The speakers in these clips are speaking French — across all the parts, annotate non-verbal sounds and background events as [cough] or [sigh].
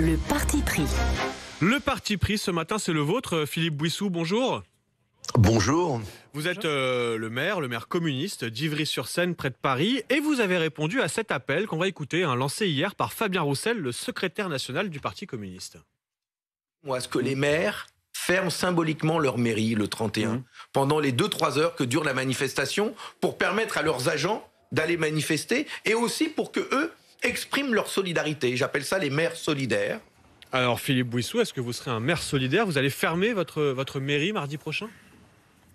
Le parti pris. Le parti pris ce matin, c'est le vôtre. Euh, Philippe Bouissou, bonjour. Bonjour. Vous êtes euh, le maire, le maire communiste d'Ivry-sur-Seine, près de Paris, et vous avez répondu à cet appel qu'on va écouter, hein, lancé hier par Fabien Roussel, le secrétaire national du Parti communiste. Moi, ce que les maires ferment symboliquement leur mairie le 31, mmh. pendant les 2-3 heures que dure la manifestation, pour permettre à leurs agents d'aller manifester, et aussi pour que eux expriment leur solidarité. J'appelle ça les maires solidaires. Alors Philippe Bouissou, est-ce que vous serez un maire solidaire Vous allez fermer votre, votre mairie mardi prochain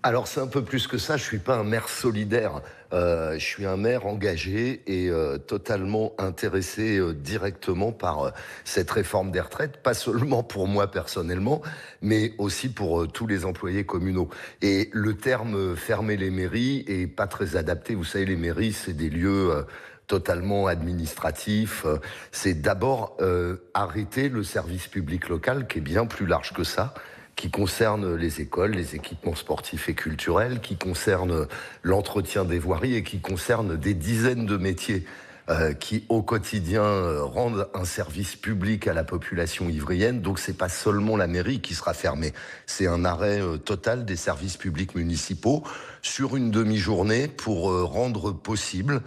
alors c'est un peu plus que ça, je suis pas un maire solidaire, euh, je suis un maire engagé et euh, totalement intéressé euh, directement par cette réforme des retraites, pas seulement pour moi personnellement, mais aussi pour tous les employés communaux. Et le terme fermer les mairies est pas très adapté, vous savez les mairies c'est des lieux totalement administratif. Euh, c'est d'abord euh, arrêter le service public local qui est bien plus large que ça qui concerne les écoles, les équipements sportifs et culturels, qui concerne l'entretien des voiries et qui concerne des dizaines de métiers. Euh, qui au quotidien euh, rendent un service public à la population ivrienne. Donc ce n'est pas seulement la mairie qui sera fermée, c'est un arrêt euh, total des services publics municipaux sur une demi-journée pour rendre possible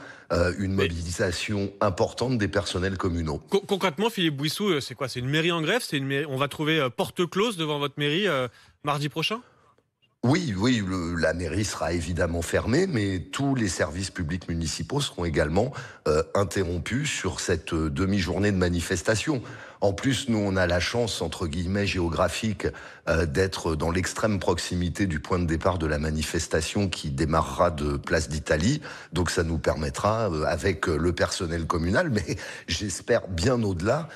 une mobilisation importante des personnels communaux. concrètement, Philippe Bouissou, c'est quoi C'est une mairie en grève C'est une On va trouver porte close devant votre mairie mardi prochain oui, oui, la mairie sera évidemment fermée, mais tous les services publics municipaux seront également euh, interrompus sur cette euh, demi-journée de manifestation. En plus, nous, on a la chance, entre guillemets, géographique, euh, d'être dans l'extrême proximité du point de départ de la manifestation qui démarrera de Place d'Italie. Donc ça nous permettra, euh, avec euh, le personnel communal, [laughs] mais j'espère bien au-delà,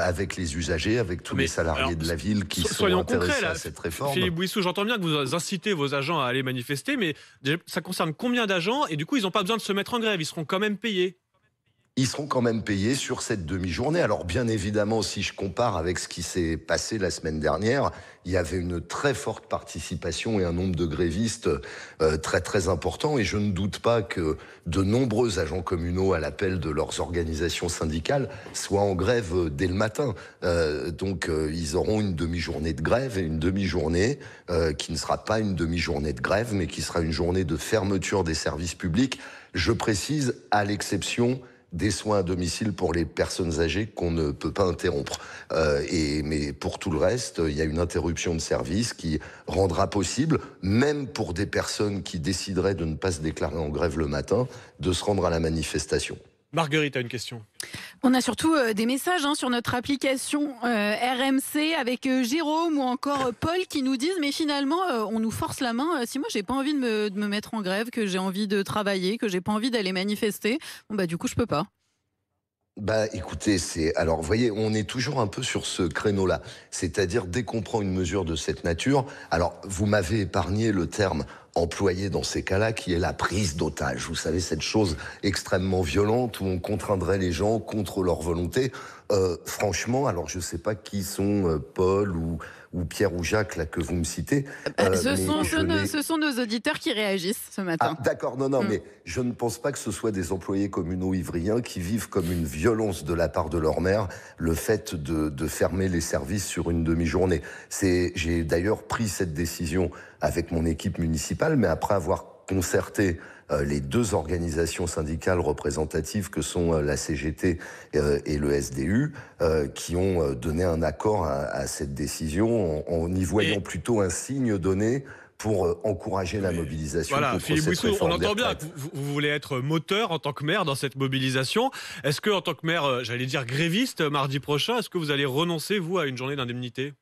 avec les usagers, avec tous les salariés de la ville qui sont intéressés à cette réforme. Philippe Bouissou, j'entends bien que vous incitez vos agents à aller manifester, mais ça concerne combien d'agents Et du coup, ils n'ont pas besoin de se mettre en grève, ils seront quand même payés ils seront quand même payés sur cette demi-journée. Alors bien évidemment, si je compare avec ce qui s'est passé la semaine dernière, il y avait une très forte participation et un nombre de grévistes euh, très très important. Et je ne doute pas que de nombreux agents communaux, à l'appel de leurs organisations syndicales, soient en grève euh, dès le matin. Euh, donc ils auront une demi-journée de grève et une demi-journée qui ne sera pas une demi-journée de grève, mais qui sera une journée de fermeture des services publics. Je précise, à l'exception des soins à domicile pour les personnes âgées qu'on ne peut pas interrompre. Euh, et, mais pour tout le reste, il y a une interruption de service qui rendra possible, même pour des personnes qui décideraient de ne pas se déclarer en grève le matin, de se rendre à la manifestation. Marguerite a une question. On a surtout euh, des messages hein, sur notre application euh, RMC avec euh, Jérôme ou encore Paul qui nous disent mais finalement on nous force la main. si moi j'ai pas envie de me, mettre en grève, que j'ai envie de travailler, que j'ai pas envie d'aller manifester, bon, bah du coup je peux pas. Bah écoutez, c'est alors voyez, on est toujours un peu sur ce créneau-là, c'est-à-dire dès qu'on prend une mesure de cette nature. Alors vous m'avez épargné le terme Employé dans ces cas-là, qui est la prise d'otage. Vous savez, cette chose extrêmement violente où on contraindrait les gens contre leur volonté euh, franchement, alors je ne sais pas qui sont euh, Paul ou, Pierre ou Jacques là que vous me citez. Bah, euh, ce, sont, nos, auditeurs qui réagissent ce ah, matin. D'accord, non, non, mm. mais je ne pense pas que ce soit des employés communaux ivriens qui vivent comme une violence de la part de leur mère le fait de, de fermer les services sur une demi-journée. J'ai d'ailleurs pris cette décision avec mon équipe municipale, mais après avoir concerté euh, les deux organisations syndicales représentatives que sont euh, la CGT euh, et le SDU, qui ont donné un accord à, cette décision en, y voyant plutôt un signe donné pour encourager la mobilisation. Voilà, Philippe on entend bien que vous, vous, voulez être moteur en tant que maire dans cette mobilisation. Est-ce que, en tant que maire, j'allais dire gréviste, mardi prochain, est-ce que vous allez renoncer, vous, à une journée d'indemnité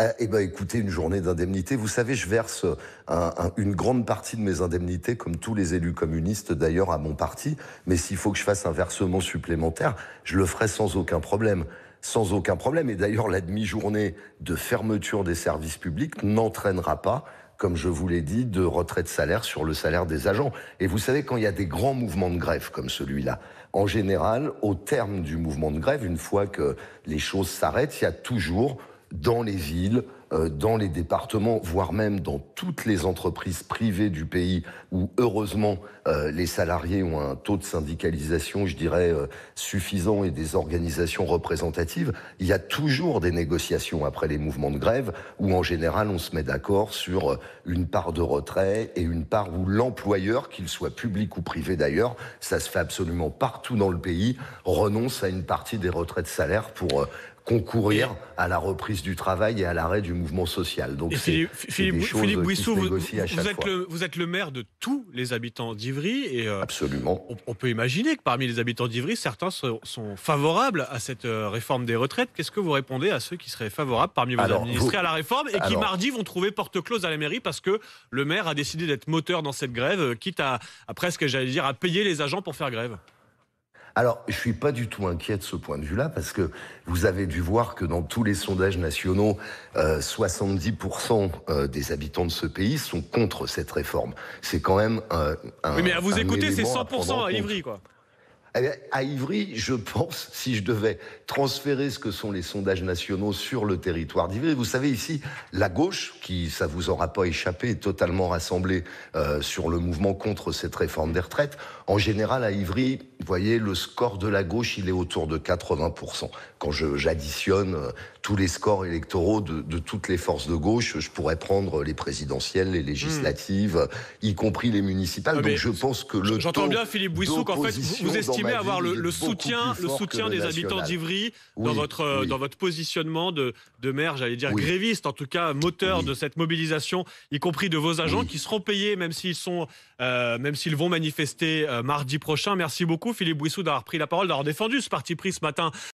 eh, eh ben, écoutez, une journée d'indemnité. Vous savez, je verse euh, une grande partie de mes indemnités, comme tous les élus communistes d'ailleurs, à mon parti. Mais s'il faut que je fasse un versement supplémentaire, je le ferai sans aucun problème sans aucun problème. Et d'ailleurs, la demi-journée de fermeture des services publics n'entraînera pas, comme je vous l'ai dit, de retrait de salaire sur le salaire des agents. Et vous savez, quand il y a des grands mouvements de grève comme celui-là, en général, au terme du mouvement de grève, une fois que les choses s'arrêtent, il y a toujours dans les villes, euh, dans les départements, voire même dans toutes les entreprises privées du pays, où heureusement euh, les salariés ont un taux de syndicalisation, je dirais, euh, suffisant et des organisations représentatives, il y a toujours des négociations après les mouvements de grève, où en général on se met d'accord sur une part de retrait et une part où l'employeur, qu'il soit public ou privé d'ailleurs, ça se fait absolument partout dans le pays, renonce à une partie des retraits de salaire pour concourir à la reprise du travail et à l'arrêt du mouvement social. Donc Philippe, vous, êtes le, maire de tous les habitants d'Ivry et euh, absolument. On, peut imaginer que parmi les habitants d'Ivry, certains sont, favorables à cette euh, réforme des retraites. Qu'est-ce que vous répondez à ceux qui seraient favorables parmi vos administrés à la réforme et qui mardi vont trouver porte close à la mairie parce que le maire a décidé d'être moteur dans cette grève, euh, quitte à, à presque, j'allais dire, à payer les agents pour faire grève alors, je suis pas du tout inquiet de ce point de vue-là, parce que vous avez dû voir que dans tous les sondages nationaux, 70% euh, euh, des habitants de ce pays sont contre cette réforme. C'est quand même un, euh, un Oui, mais à vous écouter, c'est 100% à, Ivry, quoi. Eh à Ivry, je pense, [laughs] si je devais transférer ce que sont les sondages nationaux sur le territoire d'Ivry, vous savez ici, la gauche, qui, ça vous aura pas échappé, est totalement rassemblée sur le mouvement contre cette réforme des retraites. En général, à Ivry, vous voyez, le score de la gauche, il est autour de 80%. Quand j'additionne euh, tous les scores électoraux de, toutes les forces de gauche, je pourrais prendre les présidentielles, les législatives, hmm. y compris les municipales. Ah, Donc je pense que le J'entends bien, Philippe Bouissou qu'en fait, vous, estimez avoir le, soutien, le soutien des habitants d'Ivry dans, votre, euh, dans votre positionnement de, de maire, j'allais dire gréviste, en tout cas moteur de cette mobilisation, y compris de vos agents qui seront payés, même s'ils sont, euh, même s'ils vont manifester mardi prochain. Merci beaucoup. Philippe Bouissou, d'avoir pris la parole, d'avoir défendu ce parti pris ce matin